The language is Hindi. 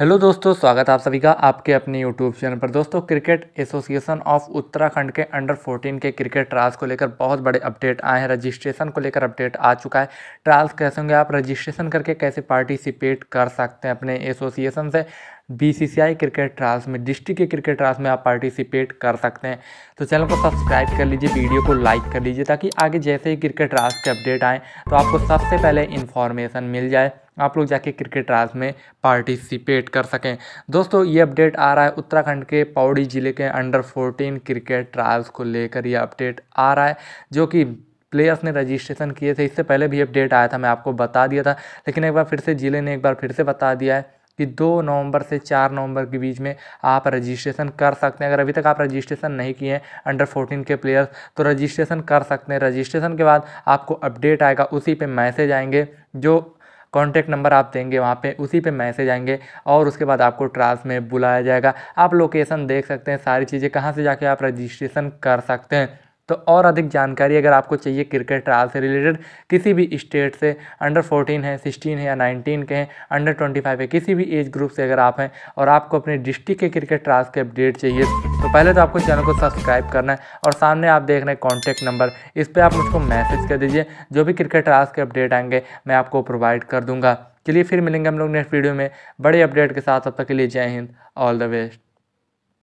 हेलो दोस्तों स्वागत आप सभी का आपके अपने यूट्यूब चैनल पर दोस्तों क्रिकेट एसोसिएशन ऑफ उत्तराखंड के अंडर 14 के क्रिकेट ट्रायल्स को लेकर बहुत बड़े अपडेट आए हैं रजिस्ट्रेशन को लेकर अपडेट आ चुका है ट्रायल्स कैसे होंगे आप रजिस्ट्रेशन करके कैसे पार्टिसिपेट कर सकते हैं अपने एसोसिएशन से बीसीसीआई क्रिकेट ट्रायल्स में डिस्ट्रिक्ट के क्रिकेट ट्रायल्स में आप पार्टिसिपेट कर सकते हैं तो चैनल को सब्सक्राइब कर लीजिए वीडियो को लाइक कर लीजिए ताकि आगे जैसे ही क्रिकेट ट्रायल्स के अपडेट आएँ तो आपको सबसे पहले इन्फॉर्मेशन मिल जाए आप लोग जाके क्रिकेट ट्रायल्स में पार्टिसिपेट कर सकें दोस्तों ये अपडेट आ रहा है उत्तराखंड के पौड़ी ज़िले के अंडर फोर्टीन क्रिकेट ट्रायल्स को लेकर यह अपडेट आ रहा है जो कि प्लेयर्स ने रजिस्ट्रेशन किए थे इससे पहले भी अपडेट आया था मैं आपको बता दिया था लेकिन एक बार फिर से ज़िले ने एक बार फिर से बता दिया है कि दो नवंबर से चार नवंबर के बीच में आप रजिस्ट्रेशन कर सकते हैं अगर अभी तक आप रजिस्ट्रेशन नहीं किए हैं अंडर फोर्टीन के प्लेयर्स तो रजिस्ट्रेशन कर सकते हैं रजिस्ट्रेशन के बाद आपको अपडेट आएगा उसी पे मैसेज आएंगे जो कॉन्टैक्ट नंबर आप देंगे वहाँ पे उसी पे मैसेज आएंगे और उसके बाद आपको ट्रायल्स में बुलाया जाएगा आप लोकेशन देख सकते हैं सारी चीज़ें कहाँ से जाके आप रजिस्ट्रेशन कर सकते हैं तो और अधिक जानकारी अगर आपको चाहिए क्रिकेट ट्रायल से रिलेटेड किसी भी स्टेट से अंडर 14 है 16 है या 19 के हैं अंडर 25 है किसी भी एज ग्रुप से अगर आप हैं और आपको अपने डिस्ट्रिक्ट के क्रिकेट ट्रायल्स के अपडेट चाहिए तो पहले तो आपको चैनल को सब्सक्राइब करना है और सामने आप देख रहे हैं कॉन्टैक्ट नंबर इस पर आप मुझको मैसेज कर दीजिए जो भी क्रिकेट ट्रायल्स के अपडेट आएंगे मैं आपको प्रोवाइड कर दूँगा चलिए फिर मिलेंगे हम लोग नेक्स्ट वीडियो में बड़े अपडेट के साथ अब तक के लिए जय हिंद ऑल द बेस्ट